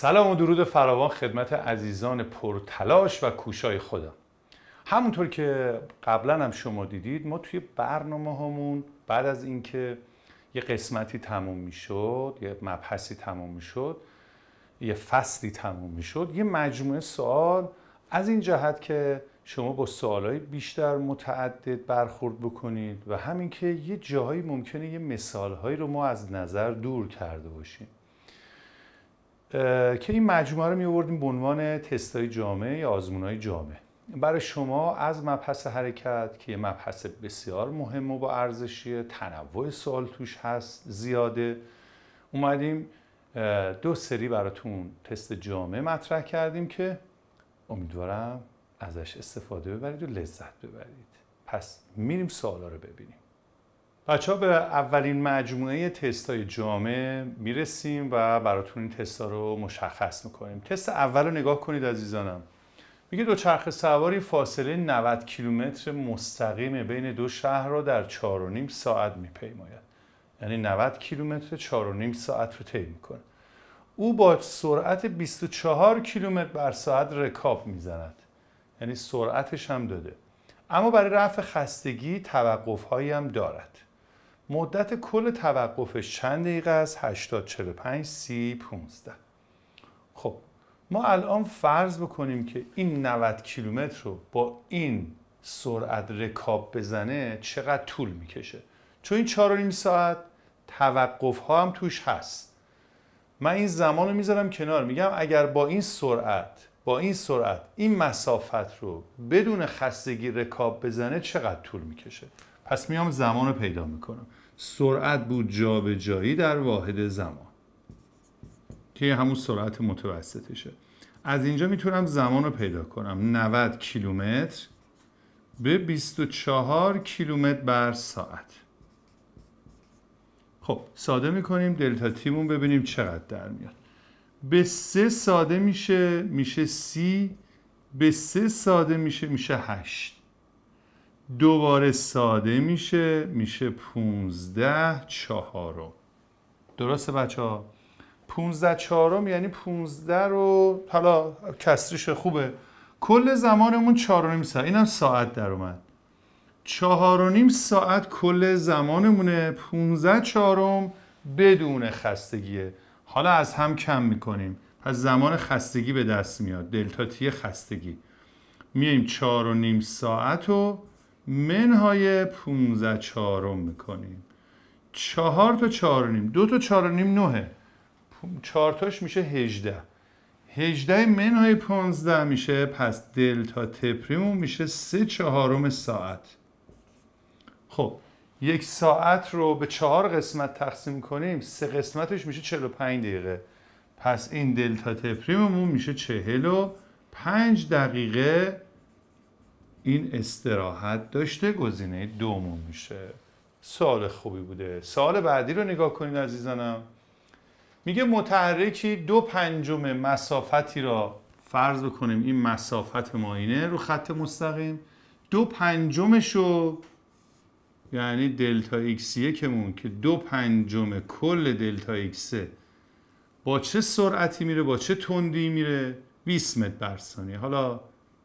سلام و درود فراوان خدمت عزیزان پرتلاش و کوشای خدا همونطور که قبلا هم شما دیدید ما توی برنامه همون بعد از اینکه یه قسمتی تموم شد، یه مبحثی تموم شد یه فصلی تموم میشد یه مجموعه سوال از این جهت که شما با سوالهای بیشتر متعدد برخورد بکنید و همین که یه جاهایی ممکنه یه مثالهایی رو ما از نظر دور کرده باشیم که این مجموعه رو میوردیم به عنوان تستای جامعه یا های جامعه برای شما از مبحث حرکت که یه مبحث بسیار مهم و با ارزشیه تنوع سوال توش هست زیاده اومدیم دو سری براتون تست جامعه مطرح کردیم که امیدوارم ازش استفاده ببرید و لذت ببرید پس میریم سوالا رو ببینیم بچه ها به اولین مجموعه تست های جامع میرسیم و براتون این تست ها رو مشخص میکنیم تست اول رو نگاه کنید عزیزانم میگه چرخه سواری فاصله 90 کیلومتر مستقیم بین دو شهر را در 4.5 ساعت میپیماید یعنی 90 کیلومتر 4.5 ساعت رو طی میکنه او با سرعت 24 کیلومتر بر ساعت رکاب میزند یعنی سرعتش هم داده اما برای رفع خستگی توقف هم دارد مدت کل توقفش چند دقیقه است 80 45 30 15 خب ما الان فرض بکنیم که این 90 کیلومتر رو با این سرعت رکاب بزنه چقدر طول میکشه چون این 4 ساعت توقف ها هم توش هست من این زمان رو میذارم کنار میگم اگر با این سرعت با این سرعت این مسافت رو بدون خستگی رکاب بزنه چقدر طول میکشه پس میام زمان رو پیدا میکنم سرعت بود جابجایی در واحد زمان که همون سرعت متوسطشه از اینجا میتونم زمان رو پیدا کنم 90 کیلومتر به 24 کیلومتر بر ساعت خب ساده میکنیم دلتا تیمون ببینیم چقدر در میاد به سه ساده میشه میشه سی به سه ساده میشه میشه هشت دوباره ساده میشه میشه 15 چهارم درسته بچه ها 15 چهارم یعنی 15 رو حالا کسریش خوبه کل زمانمون 4 و نیم ساعت اینم ساعت در اومد 4 و نیم ساعت کل زمانمونه 15 چهارم بدون خستگیه حالا از هم کم میکنیم پس زمان خستگی به دست میاد دلتا تی خستگی میایم 4 و نیم ساعت رو منهای 15 چهارم میکنیم چهار تا چهار نیم دو تا چهار نیم نوهه چهار تاش میشه هجده هجده منهای 15 میشه پس دلتا تپریمون میشه سه چهارم ساعت خب یک ساعت رو به چهار قسمت تقسیم کنیم سه قسمتش میشه 45 دقیقه پس این دلتا تپریممون میشه 45 دقیقه این استراحت داشته گزینه دومون میشه سال خوبی بوده سال بعدی رو نگاه کنید عزیزانم میگه متحرکی دو پنجم مسافتی را فرض کنیم این مسافت ما رو خط مستقیم دو پنجمش رو یعنی دلتا ایکس یکمون که دو پنجم کل دلتا ایکس با چه سرعتی میره با چه تندی میره 20 متر بر ثانیه حالا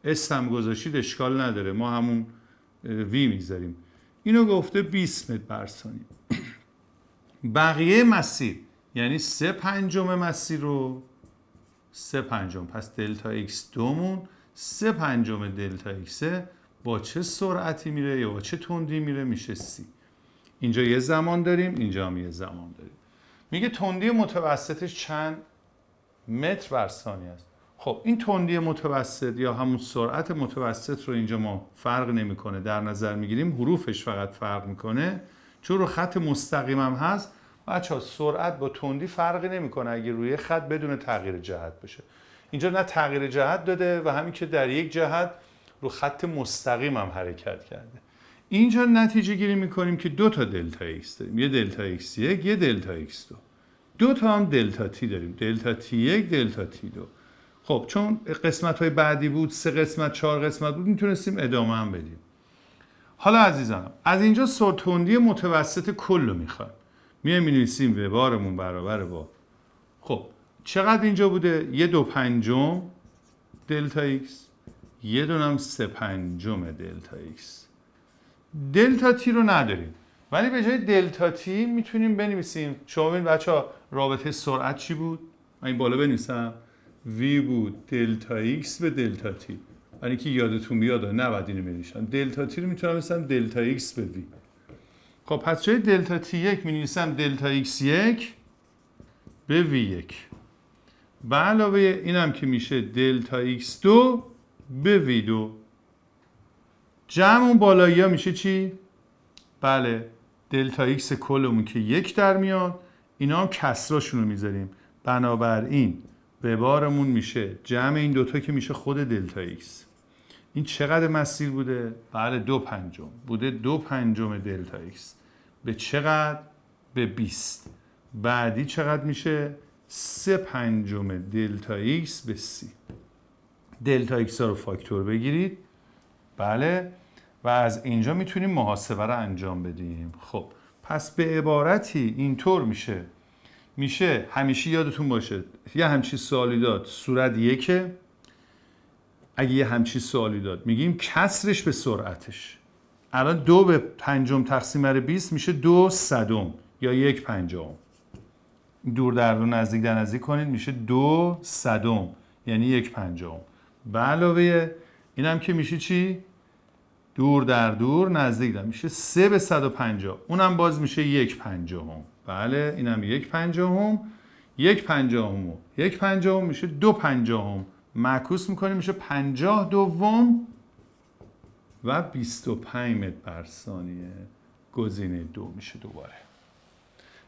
اسم گذاشتید اشکال نداره ما همون وی میذاریم اینو گفته 20 متر بر بقیه مسیر یعنی سه پنجم مسیر رو سه پنجم پس دلتا ایکس دومون سه پنجم دلتا ایکس با چه سرعتی میره یا با چه تندی میره میشه سی اینجا یه زمان داریم اینجا هم یه زمان داریم میگه تندی متوسطش چند متر بر ثانیه است خب این تندی متوسط یا همون سرعت متوسط رو اینجا ما فرق نمیکنه در نظر میگیریم حروفش فقط فرق میکنه چون رو خط مستقیم هم هست بچه سرعت با تندی فرقی نمیکنه اگه روی خط بدون تغییر جهت باشه اینجا نه تغییر جهت داده و همین که در یک جهت رو خط مستقیم هم حرکت کرده اینجا نتیجه گیری میکنیم که دو تا دلتا ایکس داریم یه دلتا ایکس یک یه دلتا ایکس دو دو تا هم دلتا تی داریم دلتا تی یک دلتا تی دو خب چون قسمت های بعدی بود سه قسمت چهار قسمت بود میتونستیم ادامه هم بدیم حالا عزیزم از اینجا سرتوندی متوسط کل رو میخوایم میایم مینویسیم وبارمون برابر با خب چقدر اینجا بوده یه دو پنجم دلتا ایکس یه دونم سه پنجم دلتا ایکس دلتا تی رو نداریم ولی به جای دلتا تی میتونیم بنویسیم شما ببین بچه ها رابطه سرعت چی بود؟ من این بالا بنویسم وی بود دلتا ایکس به دلتا تی یعنی که یادتون بیاد نباید اینو بنویسن دلتا تی رو میتونم مثلا دلتا ایکس به وی خب پس جای دلتا تی یک مینویسم دلتا ایکس یک به وی یک به علاوه اینم که میشه دلتا ایکس دو به وی دو جمع اون بالایی ها میشه چی؟ بله دلتا ایکس کلمون که یک در میاد اینا هم کسراشون رو میذاریم بنابراین به بارمون میشه جمع این دوتا که میشه خود دلتا ایکس این چقدر مسیر بوده؟ بله دو پنجم بوده دو پنجم دلتا ایکس به چقدر؟ به 20 بعدی چقدر میشه؟ سه پنجم دلتا ایکس به سی دلتا ایکس ها رو فاکتور بگیرید بله و از اینجا میتونیم محاسبه رو انجام بدیم خب پس به عبارتی اینطور میشه میشه همیشه یادتون باشه یه همچی سوالی داد صورت یکه اگه یه همچی سوالی داد میگیم کسرش به سرعتش الان دو به پنجم تقسیم بر 20 میشه دو صدم یا یک پنجم دور در رو نزدیک در نزدیک کنید میشه دو صدم یعنی یک پنجم به علاوه اینم که میشه چی؟ دور در دور نزدیک در میشه سه به صد و پنجا اونم باز میشه یک پنجم بله اینم یک پنجاهم یک پنجاهم یک پنجاهم میشه دو پنجاهم محکوس میکنیم میشه پنجاه دوم و 25 متر بر ثانیه گزینه دو میشه دوباره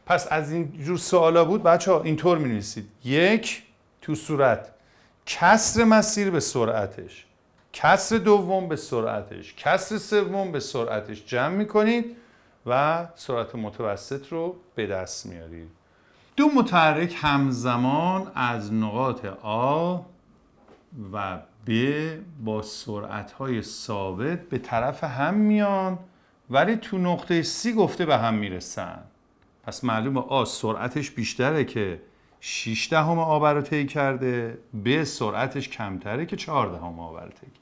پس از این جور سوالا بود بچه ها اینطور می نویسید یک تو صورت کسر مسیر به سرعتش کسر دوم به سرعتش کسر سوم به سرعتش جمع می کنید و سرعت متوسط رو به دست میارید دو متحرک همزمان از نقاط آ و ب با سرعت های ثابت به طرف هم میان ولی تو نقطه سی گفته به هم میرسن پس معلومه آ سرعتش بیشتره که 6 دهم آ رو طی کرده ب سرعتش کمتره که 4 دهم آ طی کرده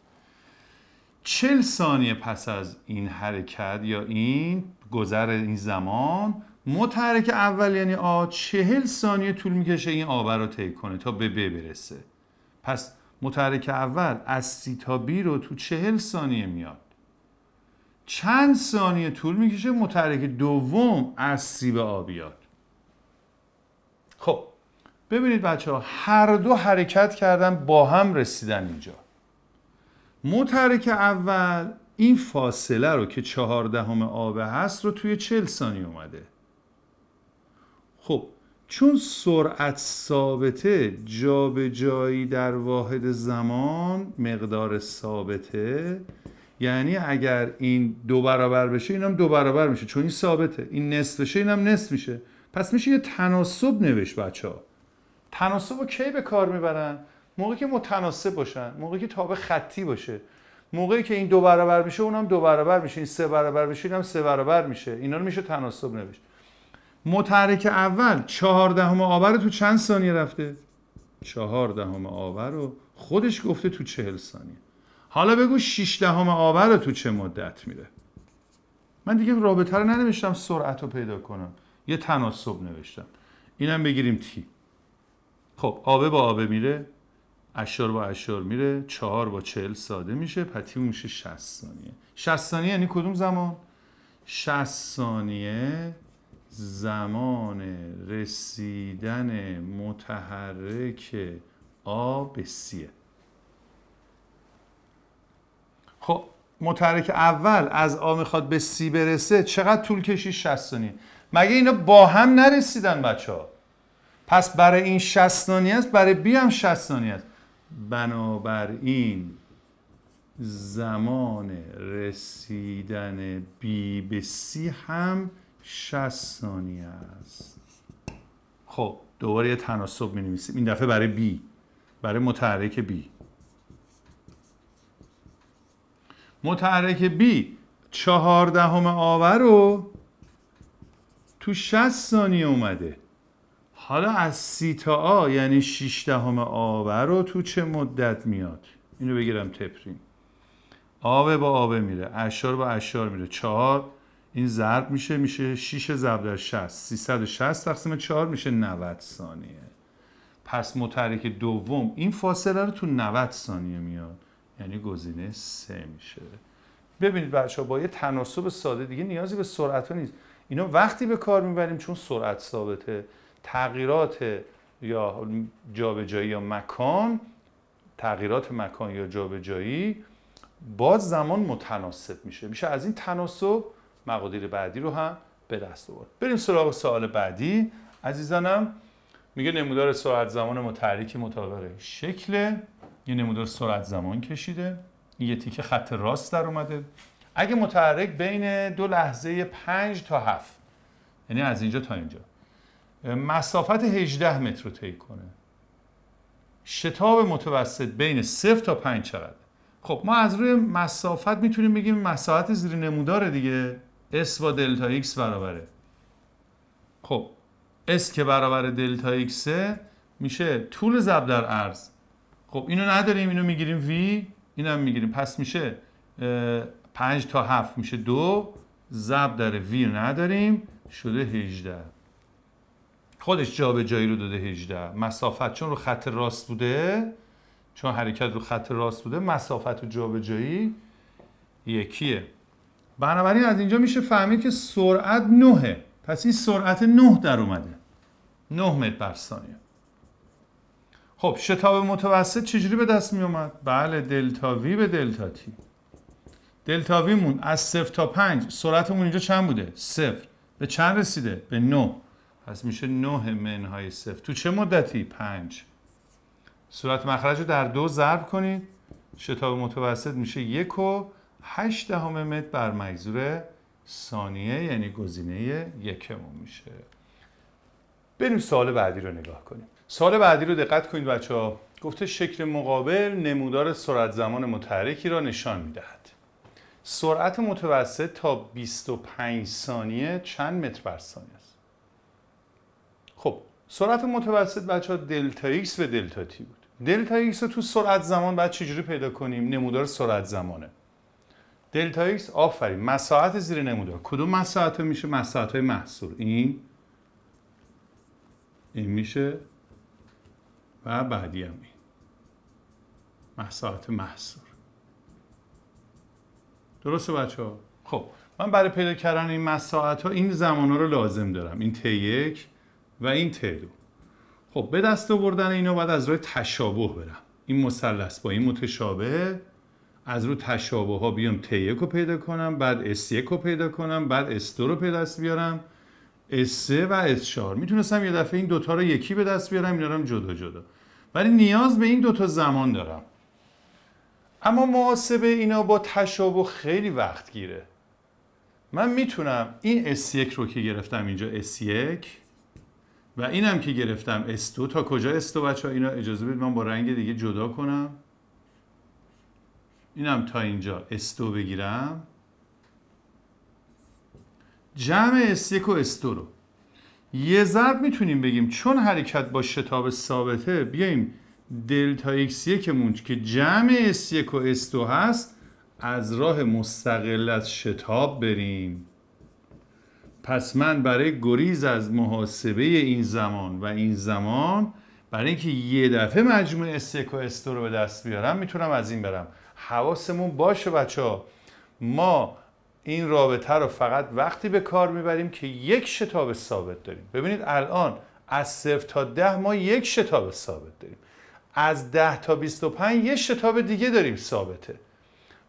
چل ثانیه پس از این حرکت یا این گذر این زمان متحرک اول یعنی آ چهل ثانیه طول میکشه این آبه رو طی کنه تا به ب برسه پس متحرک اول از سی تا بی رو تو چهل ثانیه میاد چند ثانیه طول میکشه متحرک دوم از سی به آ بیاد خب ببینید بچه ها هر دو حرکت کردن با هم رسیدن اینجا متحرک اول این فاصله رو که چهاردهم آب هست رو توی چل ثانیه اومده خب چون سرعت ثابته جابجایی در واحد زمان مقدار ثابته یعنی اگر این دو برابر بشه اینم دو برابر میشه چون این ثابته این نصف بشه اینم نصف میشه پس میشه یه تناسب نوشت بچه ها تناسب رو کی به کار میبرن موقعی که متناسب باشن موقعی که تابع خطی باشه موقعی که این دو برابر میشه اونم دو برابر میشه این سه برابر میشه اینم سه برابر میشه اینا رو میشه تناسب نوشت متحرک اول چهاردهم آب رو تو چند ثانیه رفته چهاردهم آور رو خودش گفته تو چهل ثانیه حالا بگو شیشدهم دهم رو تو چه مدت میره من دیگه رابطه رو ننوشتم سرعت رو پیدا کنم یه تناسب نوشتم اینم بگیریم تی خب آبه با آبه میره اشار با اشار میره چهار با چهل ساده میشه پتی میشه شست ثانیه شست ثانیه یعنی کدوم زمان شست ثانیه زمان رسیدن متحرک آ به سیه خب متحرک اول از آ میخواد به سی برسه چقدر طول کشی شست ثانیه مگه اینا با هم نرسیدن بچه ها پس برای این شست ثانیه است برای بی هم شست ثانیه است بنابراین زمان رسیدن بی به سی هم 60 ثانیه است خب دوباره یه تناسب می نویسیم این دفعه برای بی برای متحرک بی متحرک بی چهاردهم آور رو تو 60 ثانیه اومده حالا از سی تا آ یعنی 6 دهم آبه رو تو چه مدت میاد اینو بگیرم تپرین آبه با آبه میره اشار با اشار میره چهار این ضرب میشه میشه 6 ضرب در 60 شست تقسیم چهار میشه نوت ثانیه پس متحرک دوم این فاصله رو تو نوت ثانیه میاد یعنی گزینه سه میشه ببینید بچه ها با یه تناسب ساده دیگه نیازی به سرعت ها نیست اینا وقتی به کار میبریم چون سرعت ثابته تغییرات یا جابجایی یا مکان تغییرات مکان یا جابجایی باز زمان متناسب میشه میشه از این تناسب مقادیر بعدی رو هم به دست آورد بریم سراغ سوال بعدی عزیزانم میگه نمودار سرعت زمان متحرک مطابق شکل یه نمودار سرعت زمان کشیده یه تیکه خط راست در اومده اگه متحرک بین دو لحظه 5 تا 7 یعنی از اینجا تا اینجا مسافت 18 متر رو طی کنه شتاب متوسط بین 0 تا 5 چقدر خب ما از روی مسافت میتونیم بگیم مسافت زیر نمودار دیگه S با دلتا X برابره خب S که برابر دلتا X میشه طول ضرب در عرض خب اینو نداریم اینو میگیریم V اینم میگیریم پس میشه 5 تا 7 میشه 2. ضرب در V نداریم شده 18 خودش جایی رو داده 18 مسافت چون رو خط راست بوده چون حرکت رو خط راست بوده مسافت و جایی یکیه بنابراین از اینجا میشه فهمید که سرعت 9 پس این سرعت 9 در اومده 9 متر بر ثانیه خب شتاب متوسط چجوری به دست می اومد؟ بله دلتا وی به دلتا تی دلتا وی از 0 تا 5 سرعتمون اینجا چند بوده؟ 0 به چند رسیده؟ به 9 پس میشه نه منهای صفر تو چه مدتی؟ پنج. سرعت مخرج رو در دو ضرب کنید شتاب متوسط میشه یک و هشت دهم متر بر مجذور ثانیه یعنی گزینه یکمون میشه بریم سال بعدی رو نگاه کنیم سال بعدی رو دقت کنید بچه ها گفته شکل مقابل نمودار سرعت زمان متحرکی را نشان میدهد سرعت متوسط تا 25 ثانیه چند متر بر ثانیه خب سرعت متوسط بچه ها دلتا ایکس به دلتا تی بود دلتا ایکس رو تو سرعت زمان بعد چجوری پیدا کنیم نمودار سرعت زمانه دلتا ایکس آفرین مساحت زیر نمودار کدوم مساحت میشه مساحت های محصول این این میشه و بعدی هم این مساحت محصول درسته بچه ها؟ خب من برای پیدا کردن این مساحت ها این زمان ها رو لازم دارم این تی یک و این تعدو خب به دست آوردن اینا باید از روی تشابه برم این مثلث با این متشابه از روی تشابه ها بیام ت رو پیدا کنم بعد اس رو پیدا کنم بعد اس رو به دست بیارم اس و اس 4 میتونستم یه دفعه این دوتا رو یکی به دست بیارم اینا رو جدا جدا ولی نیاز به این دوتا زمان دارم اما محاسبه اینا با تشابه خیلی وقت گیره من میتونم این S1 رو که گرفتم اینجا S1 و اینم که گرفتم S2 تا کجا S2 بچه ها اینا اجازه بدید من با رنگ دیگه جدا کنم اینم تا اینجا S2 بگیرم جمع S1 و S2 رو یه ضرب میتونیم بگیم چون حرکت با شتاب ثابته بیایم دلتا x1 که که جمع S1 و S2 هست از راه مستقل از شتاب بریم پس من برای گریز از محاسبه این زمان و این زمان برای اینکه یه دفعه مجموع استک و رو به دست بیارم میتونم از این برم حواسمون باشه بچه ها ما این رابطه رو فقط وقتی به کار میبریم که یک شتاب ثابت داریم ببینید الان از صفر تا ده ما یک شتاب ثابت داریم از ده تا پنج یه شتاب دیگه داریم ثابته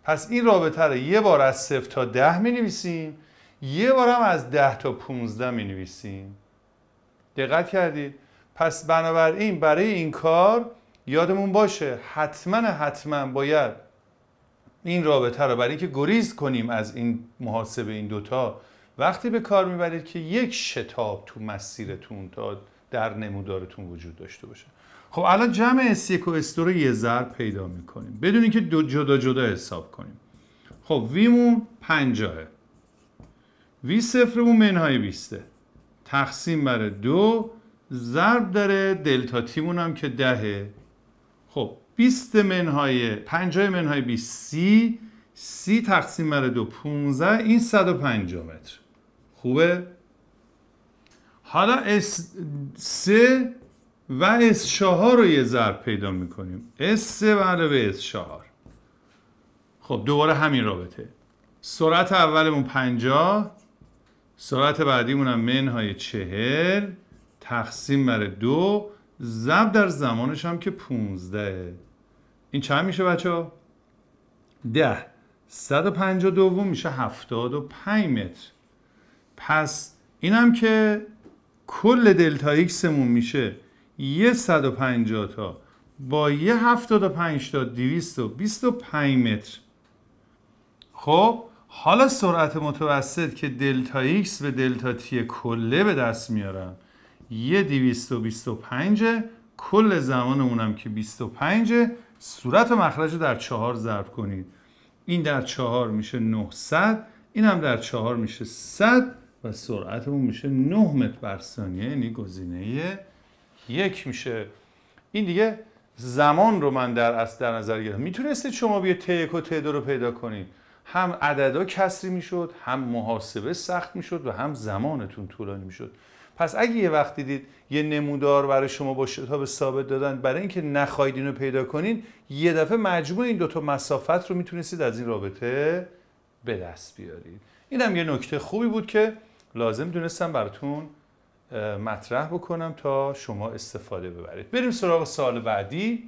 پس این رابطه رو یه بار از صفر تا ده می نویسیم یه هم از ده تا 15 می نویسیم دقت کردید پس بنابراین برای این کار یادمون باشه حتما حتما باید این رابطه رو برای اینکه گریز کنیم از این محاسبه این دوتا وقتی به کار میبرید که یک شتاب تو مسیرتون تا در نمودارتون وجود داشته باشه خب الان جمع S2 رو یه ضرب پیدا میکنیم بدون اینکه دو جدا جدا حساب کنیم خب ویمون پنجاهه 20 صفر صفرمون منهای 20. تقسیم بر دو ضرب داره دلتا تیمون هم که دهه خب 20 منهای 50 منهای 20 سی سی تقسیم بر دو 15 این 150 متر خوبه حالا اس 3 و اس 4 رو یه ضرب پیدا میکنیم اس 3 و علاوه اس 4 خب دوباره همین رابطه سرعت اولمون 50 ساعت بعدیمون هم منهای چهل تقسیم بر دو ضرب در زمانش هم که 15 این چند میشه بچه ها؟ ده 150 دوم میشه 75 متر پس اینم که کل دلتا ایکسمون میشه یه 150 تا با یه 75 تا 225 متر خب حالا سرعت متوسط که دلتا ایکس به دلتا تی کله به دست میارم یه 225 کل زمان اونم که 25 صورت مخرج در چهار ضرب کنید این در چهار میشه 900 این هم در چهار میشه 100 و سرعتمون میشه 9 متر بر ثانیه یعنی گزینه یک میشه این دیگه زمان رو من در اصل در نظر گرفتم میتونستید شما بیا ت1 و ت2 رو پیدا کنید هم عددا کسری میشد هم محاسبه سخت میشد و هم زمانتون طولانی میشد پس اگه یه وقت دیدید یه نمودار برای شما با شتاب ثابت دادن برای اینکه نخواهید اینو پیدا کنین یه دفعه مجموع این دوتا مسافت رو میتونستید از این رابطه به دست بیارید این هم یه نکته خوبی بود که لازم دونستم براتون مطرح بکنم تا شما استفاده ببرید بریم سراغ سال بعدی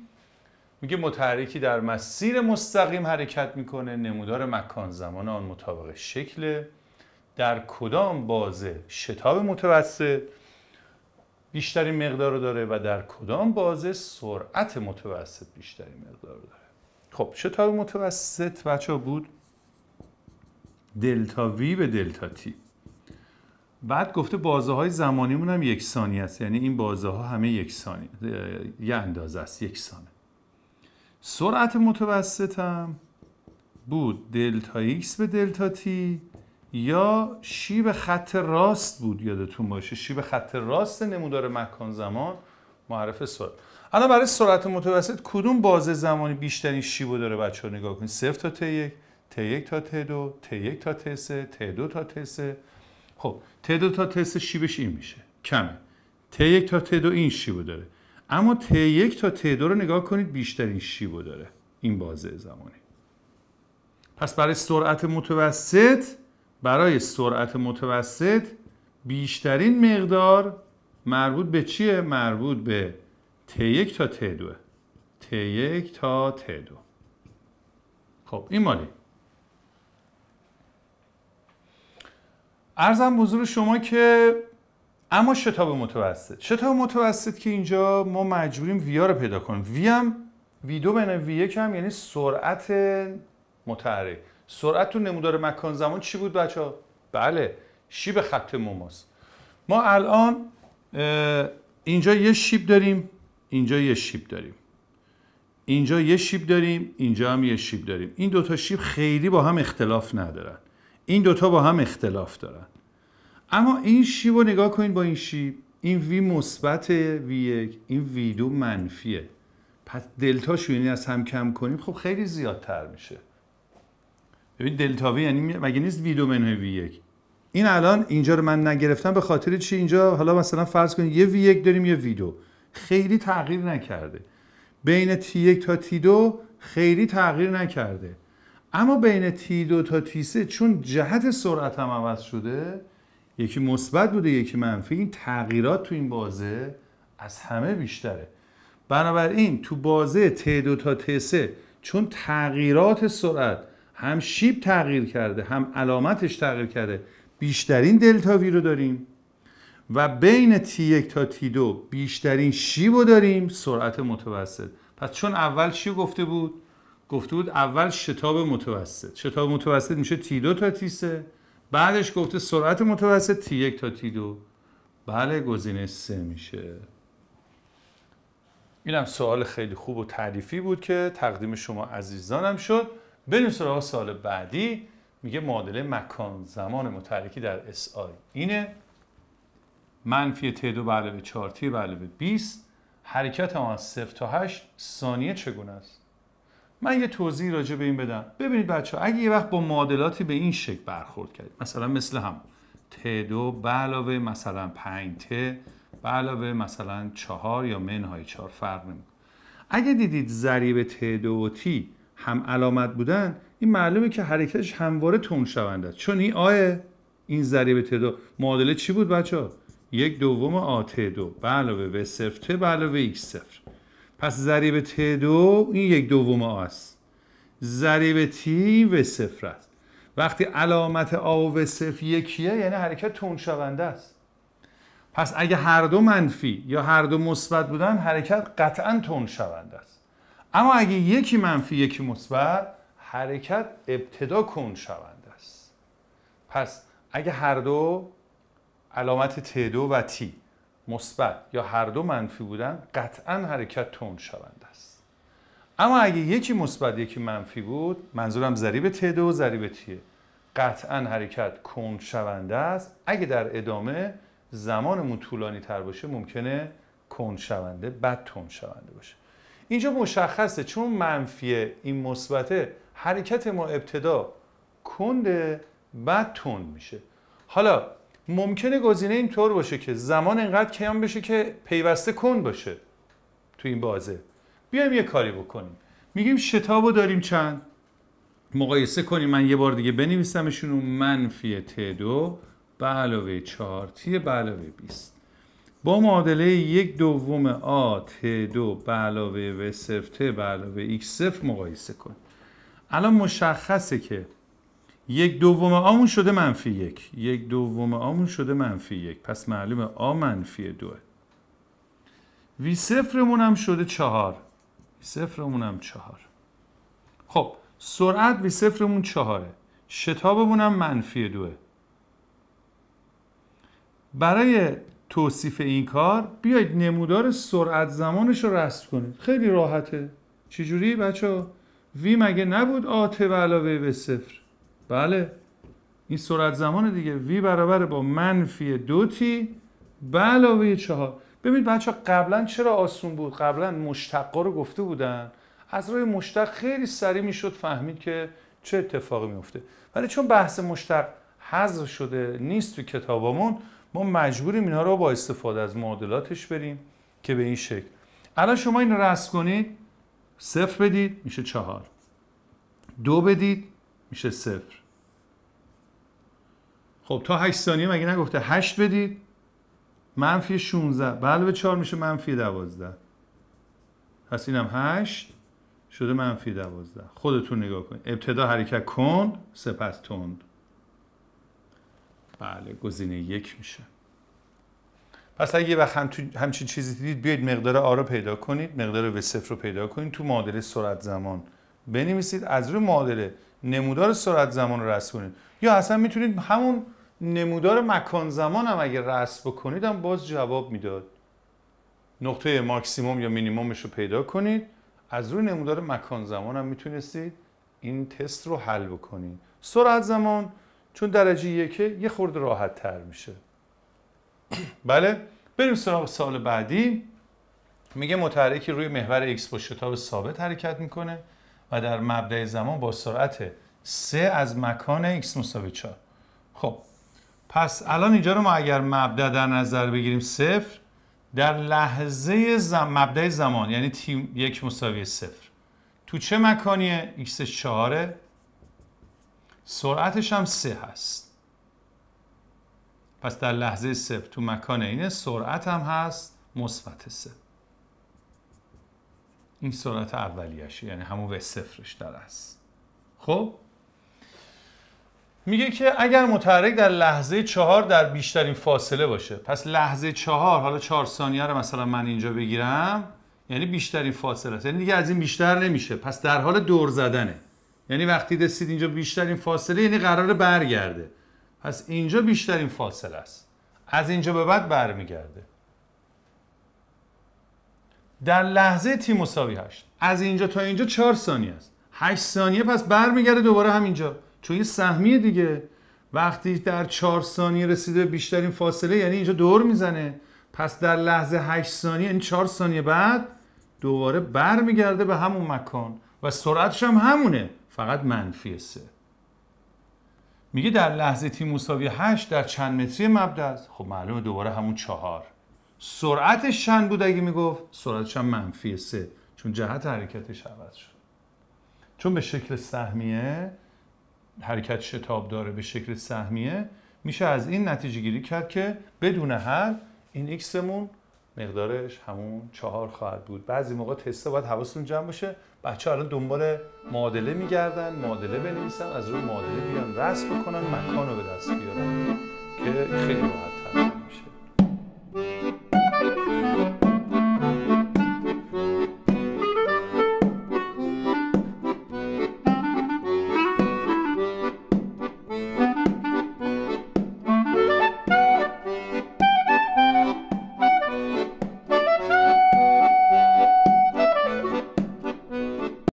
میگه متحرکی در مسیر مستقیم حرکت میکنه نمودار مکان زمان آن مطابق شکله در کدام بازه شتاب متوسط بیشترین مقدار رو داره و در کدام بازه سرعت متوسط بیشترین مقدار رو داره خب شتاب متوسط بچه بود دلتا وی به دلتا تی بعد گفته بازه های زمانیمون هم یک ثانیه است یعنی این بازه ها همه ثانیه یه اندازه است یکسانه سرعت متوسطم بود دلتا ایکس به دلتا تی یا شیب خط راست بود یادتون باشه شیب خط راست نمودار مکان زمان معرف سرعت الان برای سرعت متوسط کدوم بازه زمانی بیشترین شیبو داره بچه ها نگاه کنید صفر تا ت یک ت یک تا ت دو ت یک تا ت سه ت دو تا ت سه خب ت دو تا ت سه شیبش این میشه کمه ت یک تا ت دو این شیبو داره اما ت یک تا ت دو رو نگاه کنید بیشترین شیبو داره این بازه زمانی پس برای سرعت متوسط برای سرعت متوسط بیشترین مقدار مربوط به چیه؟ مربوط به ت یک تا ت 2 ت یک تا ت دو خب این مالی ارزم بزرگ شما که اما شتاب متوسط شتاب متوسط که اینجا ما مجبوریم ویا رو پیدا کنیم وی هم وی دو بین وی هم یعنی سرعت متحرک سرعت تو نمودار مکان زمان چی بود بچه بله شیب خط موماس ما الان اینجا یه شیب داریم اینجا یه شیب داریم اینجا یه شیب داریم اینجا هم یه شیب داریم این دوتا شیب خیلی با هم اختلاف ندارن این دوتا با هم اختلاف دارن اما این شیب رو نگاه کنید با این شیب این وی مثبت وی یک این وی دو منفیه پس دلتاش یعنی از هم کم کنیم خب خیلی زیادتر میشه ببین دلتا وی یعنی مگه نیست وی دو منهای وی یک این الان اینجا رو من نگرفتم به خاطر چی اینجا حالا مثلا فرض کنید یه وی یک داریم یه وی دو خیلی تغییر نکرده بین تی یک تا تی دو خیلی تغییر نکرده اما بین تی دو تا تی سه چون جهت سرعت هم عوض شده یکی مثبت بوده یکی منفی این تغییرات تو این بازه از همه بیشتره بنابراین تو بازه t دو تا t سه چون تغییرات سرعت هم شیب تغییر کرده هم علامتش تغییر کرده بیشترین دلتا وی رو داریم و بین T1 تا T2 بیشترین شیب رو داریم سرعت متوسط پس چون اول چی گفته بود؟ گفته بود اول شتاب متوسط شتاب متوسط میشه T2 تا T3 بعدش گفته سرعت متوسط تی 1 تا تی بله گزینه سه میشه اینم سوال خیلی خوب و تعریفی بود که تقدیم شما عزیزانم شد بریم سراغ سال بعدی میگه معادله مکان زمان متحرکی در اس آی اینه منفی ت 2 بله به علاوه 4 تی بله به علاوه 20 حرکت آن از 0 تا 8 ثانیه چگونه است من یه توضیح راجع به این بدم ببینید بچه ها اگه یه وقت با معادلاتی به این شکل برخورد کردید مثلا مثل هم ت دو به علاوه مثلا 5 ت به علاوه مثلا چهار یا منهای چهار فرق نمیکنه اگه دیدید ضریب ت دو و تی هم علامت بودن این معلومه که حرکتش همواره تون شونده است چون این آیه این ضریب ت دو معادله چی بود بچه ها؟ یک دوم آ ت دو به علاوه و صفر ت به علاوه صفر پس ضریب ت این یک دوم است. ضریب تی و صفر است وقتی علامت آ و صفر یکیه یعنی حرکت تون شونده است پس اگه هر دو منفی یا هر دو مثبت بودن حرکت قطعا تون شونده است اما اگه یکی منفی یکی مثبت حرکت ابتدا کن شونده است پس اگه هر دو علامت ت و تی مثبت یا هر دو منفی بودن قطعا حرکت تون شوند است اما اگه یکی مثبت یکی منفی بود منظورم ضریب ت و ضریب تیه قطعا حرکت کند شونده است اگه در ادامه زمانمون طولانی تر باشه ممکنه کند شونده بد تون شونده باشه اینجا مشخصه چون منفیه این مثبته حرکت ما ابتدا کنده بد تون میشه حالا ممکنه گزینه اینطور باشه که زمان انقدر کم بشه که پیوسته کن باشه تو این بازه بیایم یه کاری بکنیم میگیم شتابو داریم چند مقایسه کنیم من یه بار دیگه بنویسمشون منفی ت دو به علاوه چهار، تی به علاوه بیست با معادله یک دوم آ ت دو به علاوه و صفر ت به علاوه x مقایسه کن الان مشخصه که یک دوم آمون شده منفی یک یک دوم آمون شده منفی یک پس معلومه آ منفی دوه وی صفرمون هم شده چهار وی صفرمون هم چهار خب سرعت وی صفرمون چهاره شتابمون هم منفی دوه برای توصیف این کار بیایید نمودار سرعت زمانش رو رست کنید خیلی راحته چجوری بچه وی مگه نبود آت و علاوه به صفر بله این سرعت زمان دیگه وی برابر با منفی دو تی به علاوه چهار ببینید بچه قبلا چرا آسون بود قبلا مشتقا رو گفته بودن از روی مشتق خیلی سریع میشد فهمید که چه اتفاقی میفته ولی چون بحث مشتق حذف شده نیست تو کتابامون ما مجبوریم اینها رو با استفاده از معادلاتش بریم که به این شکل الان شما این رسم کنید صفر بدید میشه چهار دو بدید میشه صفر خب تا 8 ثانیه مگه نگفته 8 بدید منفی 16 بله به 4 میشه منفی 12 پس اینم 8 شده منفی 12 خودتون نگاه کنید ابتدا حرکت کن سپس تند بله گزینه یک میشه پس اگه وقت هم همچین چیزی دیدید بیاید مقدار آ رو پیدا کنید مقدار و صفر رو پیدا کنید تو معادله سرعت زمان بنویسید از روی معادله نمودار سرعت زمان رو رسم کنید یا اصلا میتونید همون نمودار مکان زمان هم اگه رسم بکنید هم باز جواب میداد نقطه ماکسیموم یا مینیمومش رو پیدا کنید از روی نمودار مکان زمان هم میتونستید این تست رو حل بکنید سرعت زمان چون درجه یکه یه خورده راحت تر میشه بله بریم سراغ سال بعدی میگه متحرکی روی محور x با شتاب ثابت حرکت میکنه و در مبدع زمان با سرعت سه از مکان x مساوی 4 خب پس الان اینجا رو ما اگر مبدا در نظر بگیریم صفر در لحظه زم... مبدا زمان یعنی تیم یک مساوی صفر تو چه مکانیه؟ x چهاره سرعتش هم 3 هست پس در لحظه صفر تو مکان اینه سرعت هم هست مثبت سه این سرعت اولیشه یعنی همون به صفرش در است خب میگه که اگر متحرک در لحظه چهار در بیشترین فاصله باشه پس لحظه چهار حالا چهار ثانیه رو مثلا من اینجا بگیرم یعنی بیشترین فاصله است یعنی دیگه از این بیشتر نمیشه پس در حال دور زدنه یعنی وقتی رسید اینجا بیشترین فاصله یعنی قرار برگرده پس اینجا بیشترین فاصله است از اینجا به بعد برمیگرده در لحظه تی مساوی از اینجا تا اینجا چهار ثانیه است هشت ثانیه پس برمیگرده دوباره همینجا چون یه سهمیه دیگه وقتی در چهار ثانیه رسیده بیشترین فاصله یعنی اینجا دور میزنه پس در لحظه 8 ثانیه یعنی این 4 ثانیه بعد دوباره برمیگرده به همون مکان و سرعتش هم همونه فقط منفی سه میگه در لحظه تی مساوی 8 در چند متری مبدا است خب معلومه دوباره همون چهار سرعتش چند بود اگه میگفت سرعتش هم منفی سه چون جهت حرکتش عوض شد چون به شکل سهمیه حرکت شتاب داره به شکل سهمیه میشه از این نتیجه گیری کرد که بدون حل این ایکسمون مقدارش همون چهار خواهد بود بعضی موقع تسته باید حواستون جمع باشه بچه الان دنبال معادله میگردن معادله بنویسن از روی معادله بیان رسم بکنن مکان رو به دست بیارن که خیلی راحت میشه